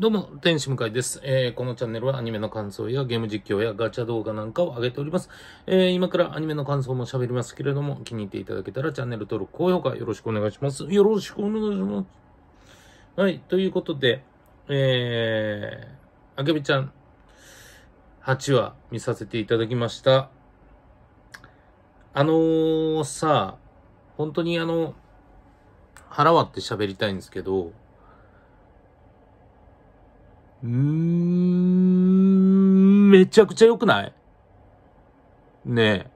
どうも、天使向井です、えー。このチャンネルはアニメの感想やゲーム実況やガチャ動画なんかを上げております。えー、今からアニメの感想も喋りますけれども、気に入っていただけたらチャンネル登録、高評価よろしくお願いします。よろしくお願いします。はい、ということで、えー、あけびちゃん、8話見させていただきました。あのー、さ、本当にあの、腹割って喋りたいんですけど、うーん、めちゃくちゃ良くないねえ。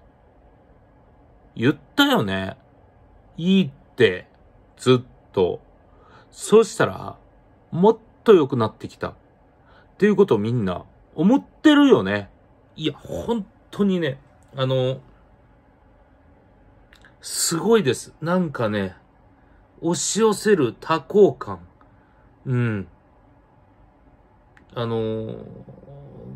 言ったよね。いいって、ずっと。そうしたら、もっと良くなってきた。っていうことをみんな思ってるよね。いや、本当にね、あの、すごいです。なんかね、押し寄せる多幸感。うん。あのー、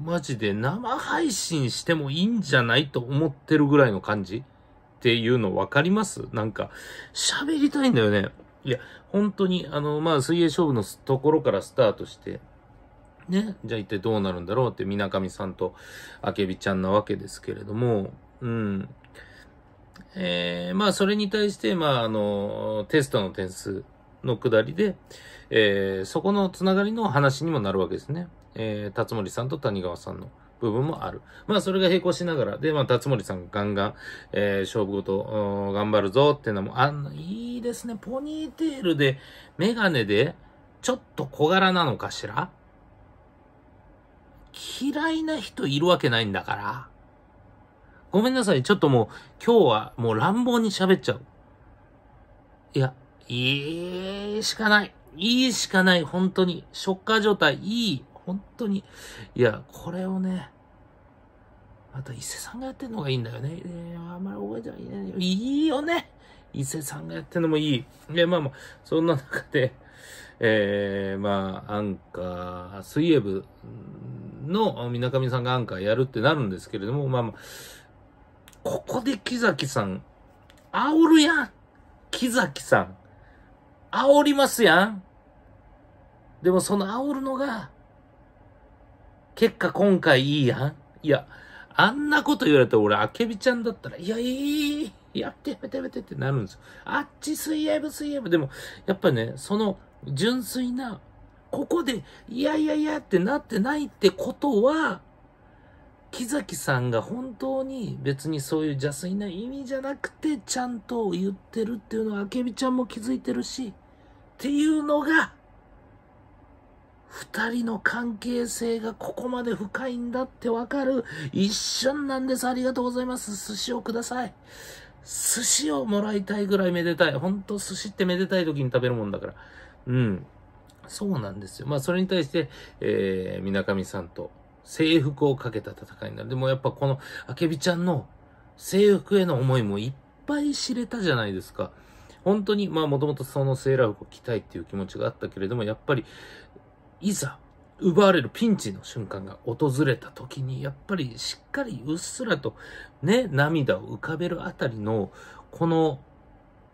マジで生配信してもいいんじゃないと思ってるぐらいの感じっていうの分かりますなんか、喋りたいんだよね。いや、本当に、あの、まあ、水泳勝負のところからスタートして、ね、じゃあ一体どうなるんだろうって、みなかみさんとあけびちゃんなわけですけれども、うん。えー、まあ、それに対して、まあ、あの、テストの点数の下りで、えー、そこのつながりの話にもなるわけですね。えー、辰森さんと谷川さんの部分もある。まあ、それが並行しながら、で、まあ、辰森さんがガンガン、えー、勝負ごと、頑張るぞっていうのも、あの、いいですね。ポニーテールで、メガネで、ちょっと小柄なのかしら嫌いな人いるわけないんだから。ごめんなさい。ちょっともう、今日はもう乱暴に喋っちゃう。いや、いいしかない。いいしかない。本当に。ショッカー状態、いい。本当に。いや、これをね、また伊勢さんがやってんのがいいんだよね。えー、あんまり覚えてない。いいよね。伊勢さんがやってんのもいい。で、まあまあ、そんな中で、えー、まあ、アンカー、水泳部の水上さんがアンカーやるってなるんですけれども、まあまあ、ここで木崎さん、煽るやん木崎さん。煽りますやん。でもその煽るのが、結果今回いいやん。いや、あんなこと言われたら俺、あけびちゃんだったら、いや、いい、やってやめてやめてってなるんですよ。あっち水泳部水泳部。でも、やっぱね、その純粋な、ここで、いやいやいやってなってないってことは、木崎さんが本当に別にそういう邪推な意味じゃなくて、ちゃんと言ってるっていうのは、あけびちゃんも気づいてるし、っていうのが、二人の関係性がここまで深いんだってわかる一瞬なんです。ありがとうございます。寿司をください。寿司をもらいたいぐらいめでたい。本当寿司ってめでたい時に食べるもんだから。うん。そうなんですよ。まあそれに対して、えー、みなかみさんと制服をかけた戦いになる。でもやっぱこの、あけびちゃんの制服への思いもいっぱい知れたじゃないですか。本当に、まあもともとそのセーラー服を着たいっていう気持ちがあったけれども、やっぱり、いざ、奪われるピンチの瞬間が訪れた時に、やっぱりしっかりうっすらとね、涙を浮かべるあたりの、この、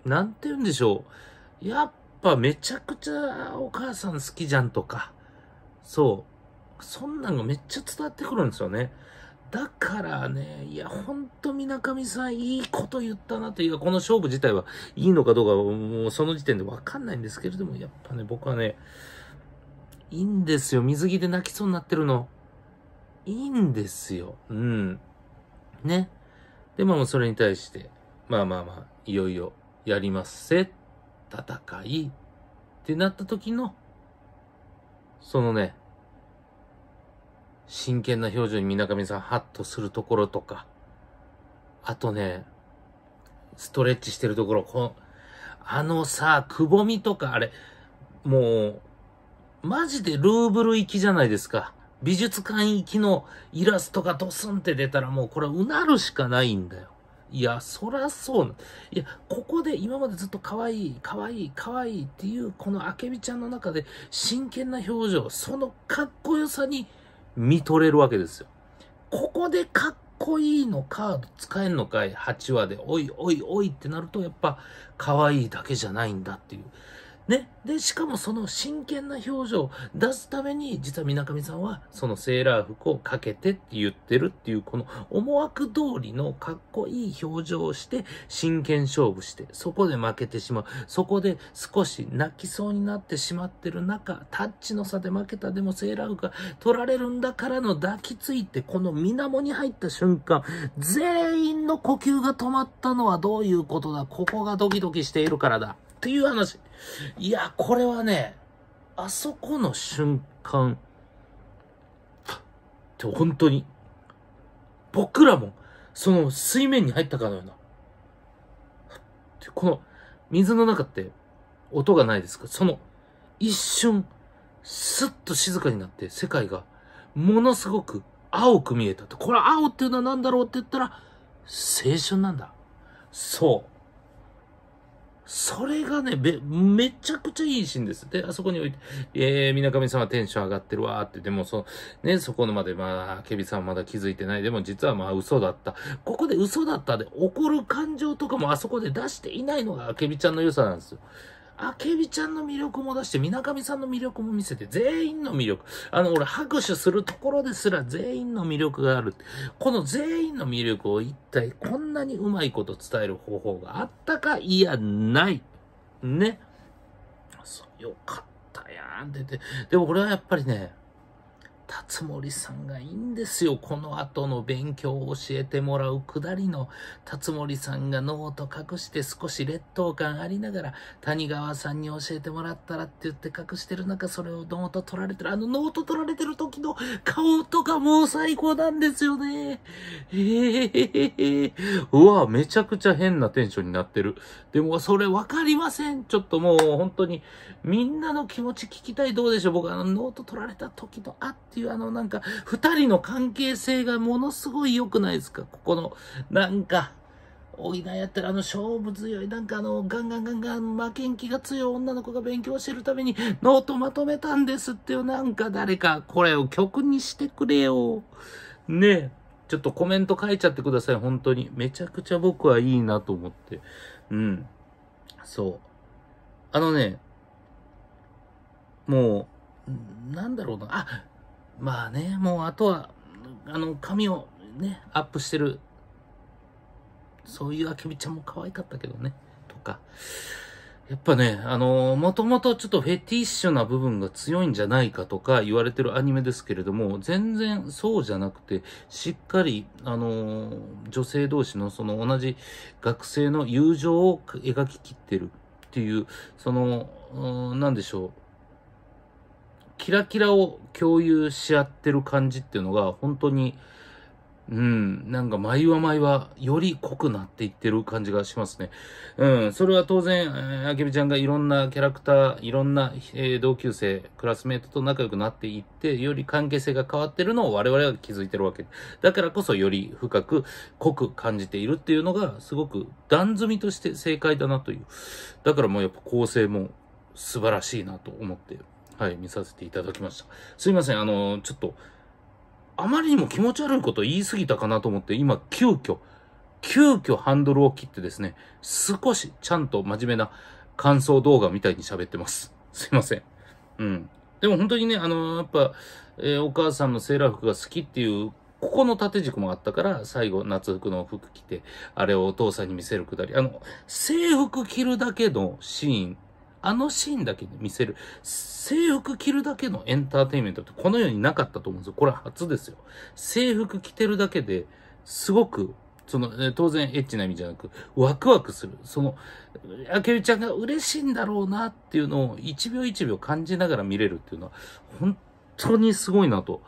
なんて言うんでしょう。やっぱめちゃくちゃお母さん好きじゃんとか、そう、そんなんがめっちゃ伝わってくるんですよね。だからね、いや、ほんと、みなかみさん、いいこと言ったなというか、この勝負自体はいいのかどうか、もうその時点でわかんないんですけれども、やっぱね、僕はね、いいんですよ。水着で泣きそうになってるの。いいんですよ。うん。ね。で、まあ、それに対して、まあまあまあ、いよいよ、やりますせ、戦い、ってなった時の、そのね、真剣な表情に水上さんハッとするところとか、あとね、ストレッチしてるところ、この、あのさ、くぼみとか、あれ、もう、マジでルーブル行きじゃないですか。美術館行きのイラストがドスンって出たらもうこれうなるしかないんだよ。いや、そらそう。いや、ここで今までずっと可愛い、可愛い、可愛いっていうこのあけみちゃんの中で真剣な表情、そのかっこよさに見とれるわけですよ。ここでかっこいいのカード使えんのかい ?8 話で、おいおいおいってなると、やっぱ、可愛いだけじゃないんだっていう。ね。で、しかもその真剣な表情を出すために、実は水上さんは、そのセーラー服をかけてって言ってるっていう、この思惑通りのかっこいい表情をして、真剣勝負して、そこで負けてしまう。そこで少し泣きそうになってしまってる中、タッチの差で負けた、でもセーラー服が取られるんだからの抱きついて、この水面に入った瞬間、全員の呼吸が止まったのはどういうことだここがドキドキしているからだ。っていう話。いや、これはね、あそこの瞬間、って本当に、僕らも、その水面に入ったかのような。この水の中って音がないですかその一瞬、スッと静かになって世界がものすごく青く見えたと。これ青っていうのは何だろうって言ったら青春なんだ。そう。それがね、め、めちゃくちゃいいシーンです。で、あそこに置いて、えー、みなかみさんはテンション上がってるわーって、でもその、ね、そこのまで、まあ、ケビさんまだ気づいてない。でも実はまあ嘘だった。ここで嘘だったで怒る感情とかもあそこで出していないのがケビちゃんの良さなんですよ。あけびちゃんの魅力も出して、みなかみさんの魅力も見せて、全員の魅力。あの、俺、拍手するところですら全員の魅力がある。この全員の魅力を一体こんなにうまいこと伝える方法があったかいや、ない。ね。よかったやんって言って。でも俺はやっぱりね、辰森さんがいいんですよ。この後の勉強を教えてもらうくだりの、辰森さんがノート隠して少し劣等感ありながら、谷川さんに教えてもらったらって言って隠してる中、それをノート取られてる。あのノート取られてる時の顔とかもう最高なんですよね。えー、うわ、めちゃくちゃ変なテンションになってる。でもそれわかりません。ちょっともう本当に、みんなの気持ち聞きたい。どうでしょう僕あのノート取られた時のあっていううあのなんか、二人の関係性がものすごい良くないですかここの、なんか、補いやったらあの勝負強い、なんかあの、ガンガンガンガン負けん気が強い女の子が勉強してるためにノートまとめたんですっていう、なんか誰かこれを曲にしてくれよ。ねえ。ちょっとコメント書いちゃってください、本当に。めちゃくちゃ僕はいいなと思って。うん。そう。あのね、もう、なんだろうな。あ、まあね、もうあとは、あの、髪をね、アップしてる、そういうあけびちゃんも可愛かったけどね、とか。やっぱね、あのー、もともとちょっとフェティッシュな部分が強いんじゃないかとか言われてるアニメですけれども、全然そうじゃなくて、しっかり、あのー、女性同士のその同じ学生の友情を描ききってるっていう、その、なんでしょう。キラキラを共有し合ってる感じっていうのが、本当に、うん、なんか毎は毎はより濃くなっていってる感じがしますね。うん、それは当然、えー、あけびちゃんがいろんなキャラクター、いろんな、えー、同級生、クラスメートと仲良くなっていって、より関係性が変わってるのを我々は気づいてるわけ。だからこそより深く濃く感じているっていうのが、すごく段積みとして正解だなという。だからもうやっぱ構成も素晴らしいなと思ってはい、見させていただきました。すいません、あの、ちょっと、あまりにも気持ち悪いこと言い過ぎたかなと思って、今、急遽、急遽ハンドルを切ってですね、少しちゃんと真面目な感想動画みたいに喋ってます。すいません。うん。でも本当にね、あの、やっぱ、えー、お母さんのセーラー服が好きっていう、ここの縦軸もあったから、最後、夏服の服着て、あれをお父さんに見せるくだり。あの、制服着るだけのシーンあのシーンだけで見せる、制服着るだけのエンターテインメントってこの世になかったと思うんですよ。これは初ですよ。制服着てるだけで、すごく、その、当然エッチな意味じゃなく、ワクワクする。その、あけみちゃんが嬉しいんだろうなっていうのを一秒一秒感じながら見れるっていうのは、本当にすごいなと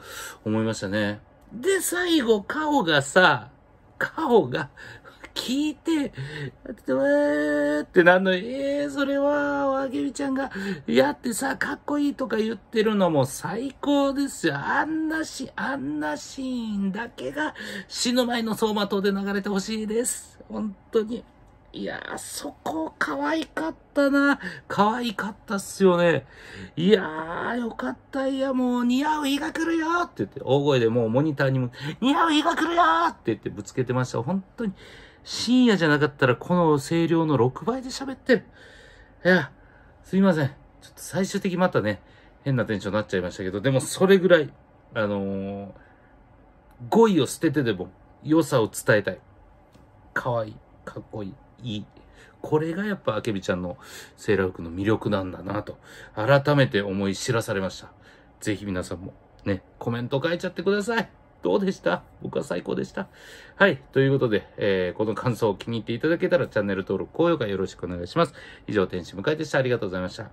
思いましたね。で、最後、顔がさ、オが聞いて、えーってなんの、ええー、それは、あげみちゃんが、やってさ、かっこいいとか言ってるのも最高ですよ。あんなし、あんなシーンだけが、死ぬ前の走馬灯で流れてほしいです。本当に。いやー、そこ可愛かったな。可愛かったっすよね。いやー、よかった。いや、もう似合う日が来るよって言って、大声でもうモニターにも、似合う日が来るよって言ってぶつけてました。本当に、深夜じゃなかったらこの声量の6倍で喋ってる。いや、すいません。ちょっと最終的またね、変なテンションになっちゃいましたけど、でもそれぐらい、あのー、語彙を捨ててでも良さを伝えたい。可愛い、かっこいい。いい。これがやっぱあけびちゃんのセーラー服の魅力なんだなと、改めて思い知らされました。ぜひ皆さんもね、コメント書いちゃってください。どうでした僕は最高でした。はい。ということで、えー、この感想を気に入っていただけたらチャンネル登録、高評価よろしくお願いします。以上、天使迎えでした。ありがとうございました。